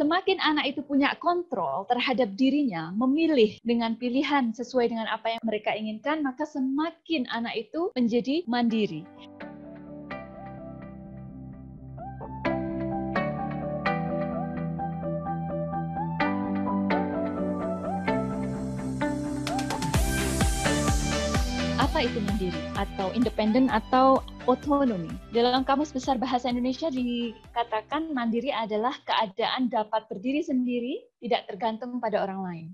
semakin anak itu punya kontrol terhadap dirinya, memilih dengan pilihan sesuai dengan apa yang mereka inginkan, maka semakin anak itu menjadi mandiri. itu mandiri atau independen atau otonomi. Dalam Kamus Besar Bahasa Indonesia dikatakan mandiri adalah keadaan dapat berdiri sendiri, tidak tergantung pada orang lain.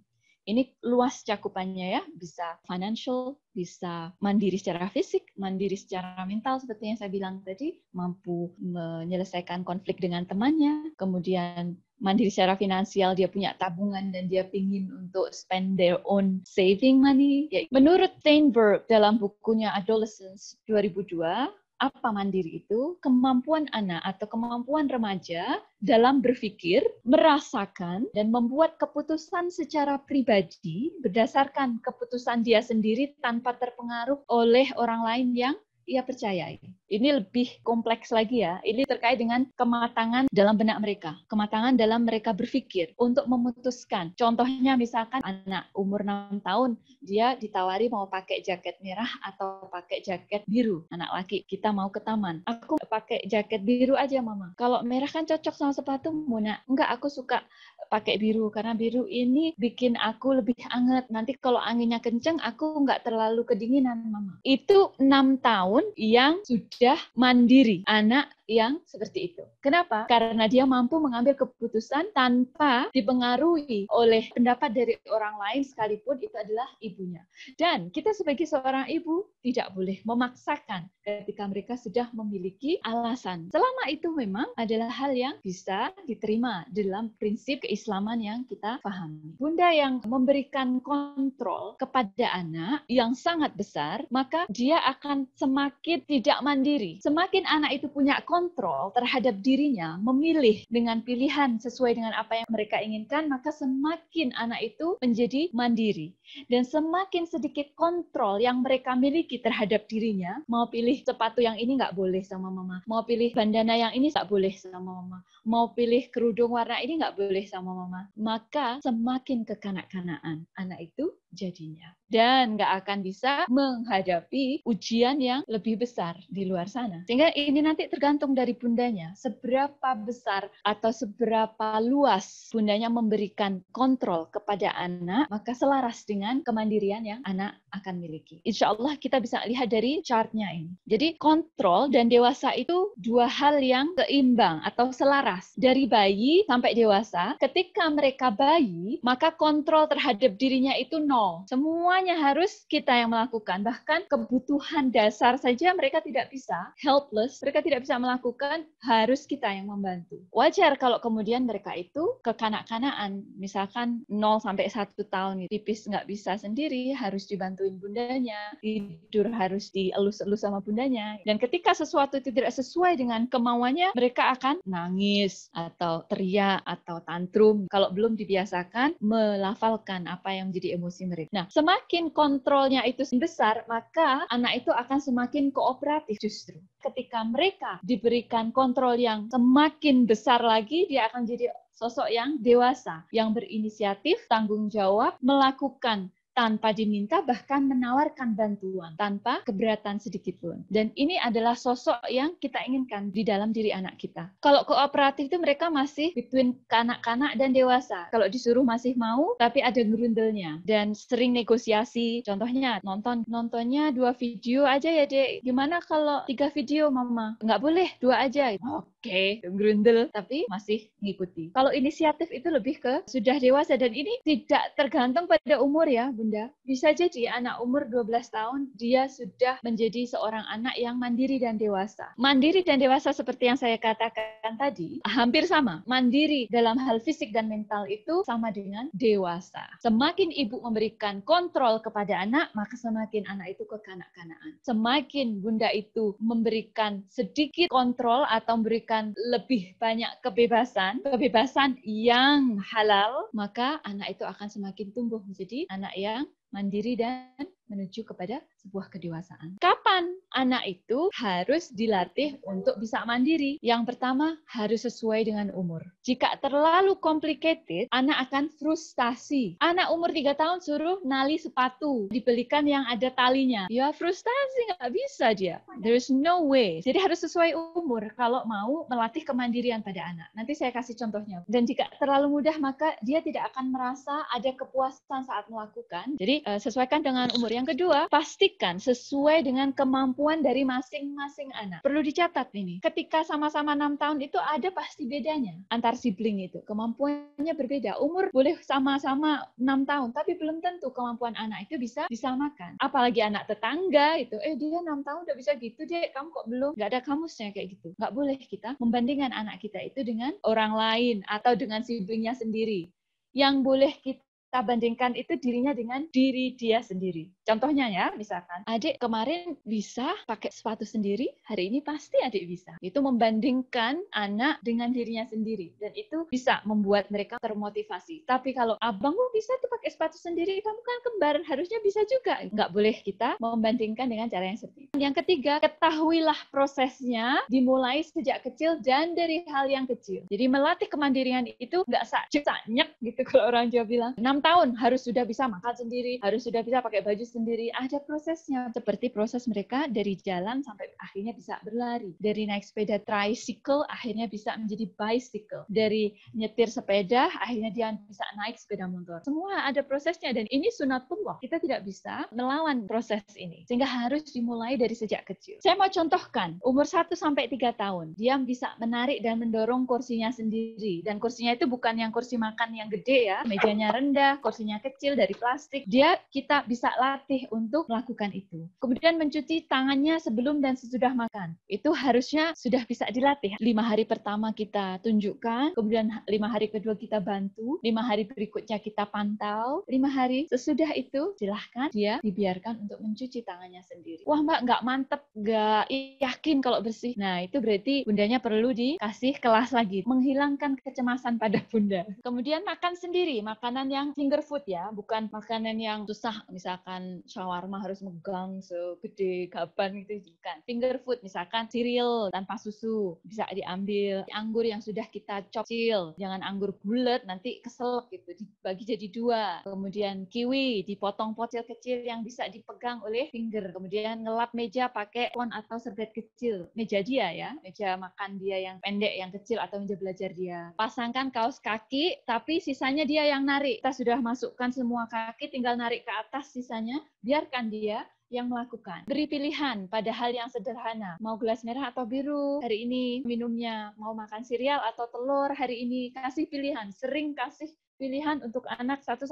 Ini luas cakupannya ya, bisa financial, bisa mandiri secara fisik, mandiri secara mental seperti yang saya bilang tadi, mampu menyelesaikan konflik dengan temannya, kemudian mandiri secara finansial, dia punya tabungan dan dia pingin untuk spend their own saving money. Ya, menurut Steinberg dalam bukunya Adolescence 2002, apa mandiri itu? Kemampuan anak atau kemampuan remaja dalam berpikir, merasakan, dan membuat keputusan secara pribadi berdasarkan keputusan dia sendiri tanpa terpengaruh oleh orang lain yang ia percayai ini lebih kompleks lagi ya. Ini terkait dengan kematangan dalam benak mereka, kematangan dalam mereka berpikir untuk memutuskan. Contohnya misalkan anak umur 6 tahun dia ditawari mau pakai jaket merah atau pakai jaket biru. Anak laki, kita mau ke taman. Aku pakai jaket biru aja mama. Kalau merah kan cocok sama sepatu Muna, Enggak, aku suka pakai biru karena biru ini bikin aku lebih anget. Nanti kalau anginnya kenceng aku enggak terlalu kedinginan mama. Itu enam tahun yang sudah sudah mandiri anak yang seperti itu. Kenapa? Karena dia mampu mengambil keputusan tanpa dipengaruhi oleh pendapat dari orang lain sekalipun itu adalah ibunya. Dan kita sebagai seorang ibu tidak boleh memaksakan ketika mereka sudah memiliki alasan. Selama itu memang adalah hal yang bisa diterima dalam prinsip keislaman yang kita pahami. Bunda yang memberikan kontrol kepada anak yang sangat besar, maka dia akan semakin tidak mandiri. Semakin anak itu punya kontrol kontrol terhadap dirinya memilih dengan pilihan sesuai dengan apa yang mereka inginkan, maka semakin anak itu menjadi mandiri. Dan semakin sedikit kontrol yang mereka miliki terhadap dirinya, mau pilih sepatu yang ini nggak boleh sama mama, mau pilih bandana yang ini nggak boleh sama mama, mau pilih kerudung warna ini nggak boleh sama mama, maka semakin kekanak-kanaan anak itu jadinya. Dan nggak akan bisa menghadapi ujian yang lebih besar di luar sana. Sehingga ini nanti tergantung dari bundanya. Seberapa besar atau seberapa luas bundanya memberikan kontrol kepada anak, maka selaras dengan kemandirian yang anak akan miliki. Insya Allah kita bisa lihat dari chartnya ini. Jadi kontrol dan dewasa itu dua hal yang seimbang atau selaras. Dari bayi sampai dewasa, ketika mereka bayi, maka kontrol terhadap dirinya itu nol. Semuanya harus kita yang melakukan. Bahkan kebutuhan dasar saja mereka tidak bisa. Helpless, mereka tidak bisa melakukan, harus kita yang membantu. Wajar kalau kemudian mereka itu kekanak-kanaan, misalkan 0 sampai satu tahun tipis nggak bisa sendiri, harus dibantu bantuin bundanya, tidur harus dielus-elus sama bundanya. Dan ketika sesuatu itu tidak sesuai dengan kemauannya, mereka akan nangis atau teriak atau tantrum. Kalau belum dibiasakan, melafalkan apa yang menjadi emosi mereka. Nah, semakin kontrolnya itu besar, maka anak itu akan semakin kooperatif justru. Ketika mereka diberikan kontrol yang semakin besar lagi, dia akan jadi sosok yang dewasa, yang berinisiatif, tanggung jawab, melakukan tanpa diminta bahkan menawarkan bantuan tanpa keberatan sedikit pun. Dan ini adalah sosok yang kita inginkan di dalam diri anak kita. Kalau kooperatif itu mereka masih between kanak-kanak dan dewasa. Kalau disuruh masih mau tapi ada gerundelnya dan sering negosiasi. Contohnya nonton nontonnya dua video aja ya dek. Gimana kalau tiga video mama? Nggak boleh dua aja. Oke okay, grundel, tapi masih mengikuti. Kalau inisiatif itu lebih ke sudah dewasa dan ini tidak tergantung pada umur ya, Bunda. Bisa jadi anak umur 12 tahun dia sudah menjadi seorang anak yang mandiri dan dewasa. Mandiri dan dewasa seperti yang saya katakan tadi, hampir sama. Mandiri dalam hal fisik dan mental itu sama dengan dewasa. Semakin ibu memberikan kontrol kepada anak, maka semakin anak itu kekanak kanakan Semakin bunda itu memberikan sedikit kontrol atau memberikan mendapatkan lebih banyak kebebasan, kebebasan yang halal, maka anak itu akan semakin tumbuh menjadi anak yang mandiri dan menuju kepada sebuah kedewasaan. Kapan anak itu harus dilatih untuk bisa mandiri? Yang pertama, harus sesuai dengan umur. Jika terlalu complicated, anak akan frustasi. Anak umur 3 tahun suruh nali sepatu, dibelikan yang ada talinya. Ya frustasi, nggak bisa dia. There is no way. Jadi harus sesuai umur kalau mau melatih kemandirian pada anak. Nanti saya kasih contohnya. Dan jika terlalu mudah, maka dia tidak akan merasa ada kepuasan saat melakukan. Jadi eh, sesuaikan dengan umur. Yang kedua, pasti diberikan sesuai dengan kemampuan dari masing-masing anak. Perlu dicatat ini, ketika sama-sama enam tahun itu ada pasti bedanya antar sibling itu. Kemampuannya berbeda. Umur boleh sama-sama enam tahun, tapi belum tentu kemampuan anak itu bisa disamakan. Apalagi anak tetangga itu, eh dia enam tahun udah bisa gitu deh, kamu kok belum? Gak ada kamusnya kayak gitu. Gak boleh kita membandingkan anak kita itu dengan orang lain atau dengan siblingnya sendiri yang boleh kita kita bandingkan itu dirinya dengan diri dia sendiri. Contohnya ya, misalkan adik kemarin bisa pakai sepatu sendiri, hari ini pasti adik bisa. Itu membandingkan anak dengan dirinya sendiri dan itu bisa membuat mereka termotivasi. Tapi kalau abangmu bisa tuh pakai sepatu sendiri, kamu kan kembar, harusnya bisa juga. Nggak boleh kita membandingkan dengan cara yang seperti Yang ketiga, ketahuilah prosesnya dimulai sejak kecil dan dari hal yang kecil. Jadi melatih kemandirian itu nggak sakit, saknyek gitu kalau orang Jawa bilang. 6 tahun harus sudah bisa makan sendiri, harus sudah bisa pakai baju sendiri. Ada prosesnya seperti proses mereka dari jalan sampai akhirnya bisa berlari, dari naik sepeda tricycle akhirnya bisa menjadi bicycle, dari nyetir sepeda akhirnya dia bisa naik sepeda motor. Semua ada prosesnya dan ini sunatullah. Kita tidak bisa melawan proses ini sehingga harus dimulai dari sejak kecil. Saya mau contohkan umur 1 sampai tiga tahun dia bisa menarik dan mendorong kursinya sendiri dan kursinya itu bukan yang kursi makan yang gede ya, mejanya rendah, kursinya kecil dari plastik. Dia kita bisa latih untuk melakukan itu. Kemudian mencuci tangannya sebelum dan sesudah makan. Itu harusnya sudah bisa dilatih. Lima hari pertama kita tunjukkan, kemudian lima hari kedua kita bantu, lima hari berikutnya kita pantau, lima hari sesudah itu silahkan dia dibiarkan untuk mencuci tangannya sendiri. Wah mbak nggak mantep, nggak yakin kalau bersih. Nah itu berarti bundanya perlu dikasih kelas lagi, menghilangkan kecemasan pada bunda. Kemudian makan sendiri, makanan yang finger food ya, bukan makanan yang susah misalkan shawarma harus megang segede kapan gitu bukan. Finger food misalkan cereal tanpa susu bisa diambil, anggur yang sudah kita chop jangan anggur bulat nanti keselak gitu, dibagi jadi dua. Kemudian kiwi dipotong potil kecil yang bisa dipegang oleh finger. Kemudian ngelap meja pakai pon atau serbet kecil, meja dia ya, meja makan dia yang pendek yang kecil atau meja belajar dia. Pasangkan kaos kaki tapi sisanya dia yang narik. Kita sudah sudah masukkan semua kaki, tinggal narik ke atas sisanya, biarkan dia yang melakukan. Beri pilihan pada hal yang sederhana. Mau gelas merah atau biru hari ini minumnya. Mau makan sirial atau telur hari ini. Kasih pilihan. Sering kasih pilihan untuk anak 1-3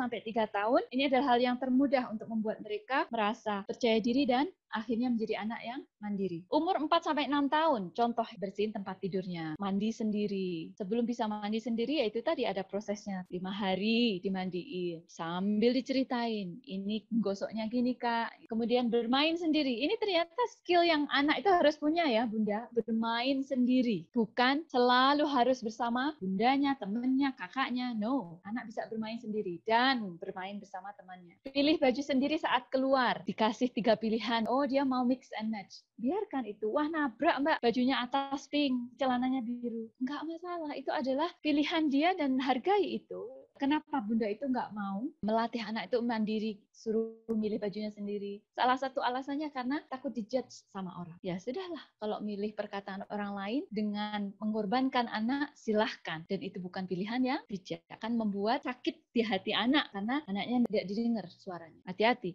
tahun. Ini adalah hal yang termudah untuk membuat mereka merasa percaya diri dan akhirnya menjadi anak yang mandiri. Umur 4 sampai 6 tahun, contoh bersihin tempat tidurnya, mandi sendiri. Sebelum bisa mandi sendiri yaitu tadi ada prosesnya 5 hari dimandiin sambil diceritain, ini gosoknya gini Kak. Kemudian bermain sendiri. Ini ternyata skill yang anak itu harus punya ya, Bunda, bermain sendiri. Bukan selalu harus bersama bundanya, temennya, kakaknya. No, anak bisa bermain sendiri dan bermain bersama temannya. Pilih baju sendiri saat keluar, dikasih tiga pilihan. Oh, oh dia mau mix and match. Biarkan itu. Wah nabrak mbak, bajunya atas pink, celananya biru. Nggak masalah, itu adalah pilihan dia dan hargai itu. Kenapa bunda itu nggak mau melatih anak itu mandiri, suruh milih bajunya sendiri? Salah satu alasannya karena takut dijudge sama orang. Ya sudahlah, kalau milih perkataan orang lain dengan mengorbankan anak, silahkan. Dan itu bukan pilihan yang bijak. Akan membuat sakit di hati anak karena anaknya tidak didengar suaranya. Hati-hati.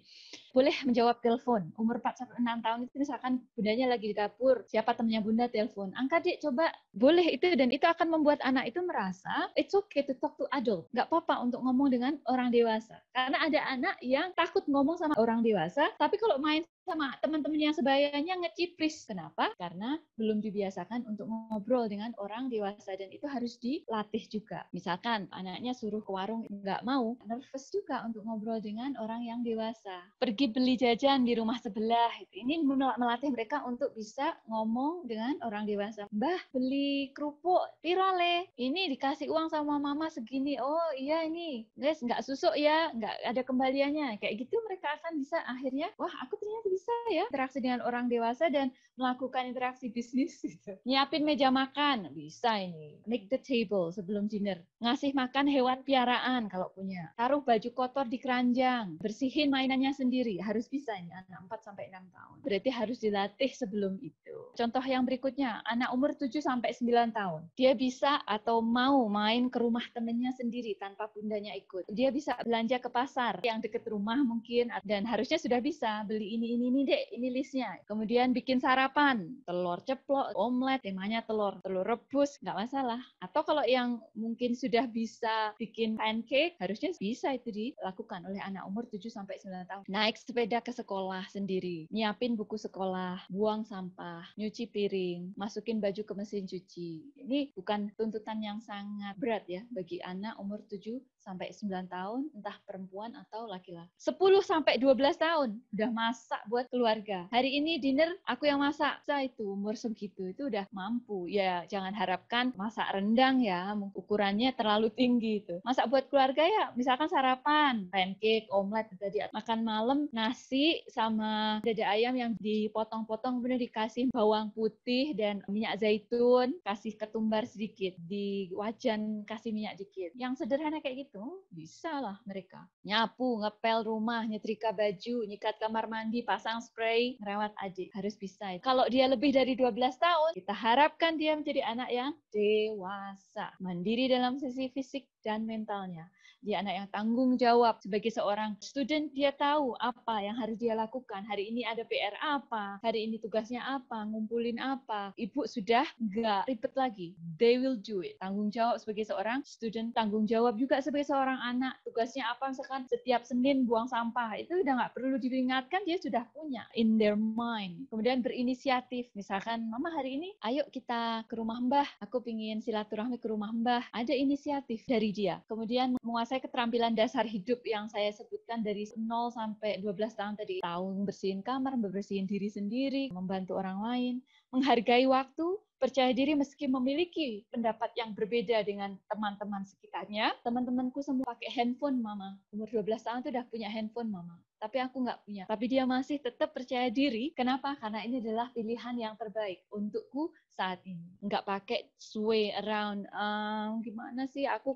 Boleh menjawab telepon. Umur 4-6 tahun itu misalkan bundanya lagi di dapur, siapa temannya bunda telepon. Angkat dek, coba. Boleh itu dan itu akan membuat anak itu merasa it's okay to talk to adult. Gak apa-apa untuk ngomong dengan orang dewasa. Karena ada anak yang takut ngomong sama orang dewasa, tapi kalau main sama teman-teman yang sebayanya ngecipris. Kenapa? Karena belum dibiasakan untuk ngobrol dengan orang dewasa dan itu harus dilatih juga. Misalkan anaknya suruh ke warung nggak mau, nervous juga untuk ngobrol dengan orang yang dewasa. Pergi beli jajan di rumah sebelah. Ini melatih mereka untuk bisa ngomong dengan orang dewasa. Mbah, beli kerupuk tirale. Ini dikasih uang sama mama segini. Oh iya ini, guys nggak susuk ya, nggak ada kembaliannya. Kayak gitu mereka akan bisa akhirnya, wah aku ternyata bisa ya interaksi dengan orang dewasa dan melakukan interaksi bisnis gitu. Nyiapin meja makan, bisa ini. Make the table sebelum dinner. Ngasih makan hewan piaraan kalau punya. Taruh baju kotor di keranjang. Bersihin mainannya sendiri. Harus bisa ini anak 4 sampai 6 tahun. Berarti harus dilatih sebelum itu. Contoh yang berikutnya, anak umur 7 sampai 9 tahun. Dia bisa atau mau main ke rumah temennya sendiri tanpa bundanya ikut. Dia bisa belanja ke pasar yang deket rumah mungkin dan harusnya sudah bisa beli ini ini nih dek, ini listnya. Kemudian bikin sarapan, telur ceplok, omelet, temanya telur, telur rebus, nggak masalah. Atau kalau yang mungkin sudah bisa bikin pancake, harusnya bisa itu dilakukan oleh anak umur 7 sampai 9 tahun. Naik sepeda ke sekolah sendiri, nyiapin buku sekolah, buang sampah, nyuci piring, masukin baju ke mesin cuci. Ini bukan tuntutan yang sangat berat ya bagi anak umur 7 sampai 9 tahun, entah perempuan atau laki-laki. 10 sampai 12 tahun udah masak buat keluarga. Hari ini dinner aku yang masak. Saya itu umur segitu itu udah mampu. Ya jangan harapkan masak rendang ya, ukurannya terlalu tinggi itu. Masak buat keluarga ya misalkan sarapan, pancake, omelet tadi makan malam nasi sama dada ayam yang dipotong-potong kemudian dikasih bawang putih dan minyak zaitun, kasih ketumbar sedikit, di wajan kasih minyak dikit. Yang sederhana kayak gitu. Bisa lah mereka. Nyapu, ngepel rumah, nyetrika baju, nyikat kamar mandi, pasang spray, merawat adik. Harus bisa. Kalau dia lebih dari 12 tahun, kita harapkan dia menjadi anak yang dewasa. Mandiri dalam sisi fisik dan mentalnya. Dia anak yang tanggung jawab sebagai seorang student, dia tahu apa yang harus dia lakukan. Hari ini ada PR apa, hari ini tugasnya apa, ngumpulin apa. Ibu sudah nggak ribet lagi. They will do it. Tanggung jawab sebagai seorang student, tanggung jawab juga sebagai seorang anak tugasnya apa misalkan setiap Senin buang sampah itu udah nggak perlu diingatkan dia sudah punya in their mind kemudian berinisiatif misalkan mama hari ini ayo kita ke rumah mbah aku pingin silaturahmi ke rumah mbah ada inisiatif dari dia kemudian menguasai keterampilan dasar hidup yang saya sebutkan dari 0 sampai 12 tahun tadi tahu bersihin kamar bersihin diri sendiri membantu orang lain menghargai waktu percaya diri meski memiliki pendapat yang berbeda dengan teman-teman sekitarnya. Teman-temanku semua pakai handphone mama. Umur 12 tahun tuh udah punya handphone mama. Tapi aku nggak punya. Tapi dia masih tetap percaya diri. Kenapa? Karena ini adalah pilihan yang terbaik untukku saat ini. Nggak pakai sway around. Um, gimana sih aku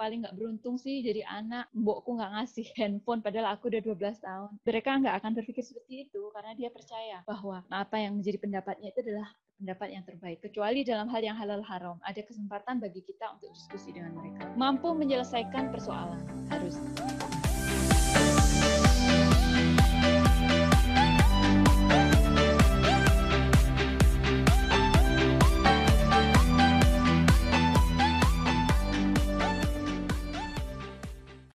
paling nggak beruntung sih jadi anak mbokku nggak ngasih handphone padahal aku udah 12 tahun mereka nggak akan berpikir seperti itu karena dia percaya bahwa apa yang menjadi pendapatnya itu adalah pendapat yang terbaik, kecuali dalam hal yang halal haram. Ada kesempatan bagi kita untuk diskusi dengan mereka. Mampu menyelesaikan persoalan, harus.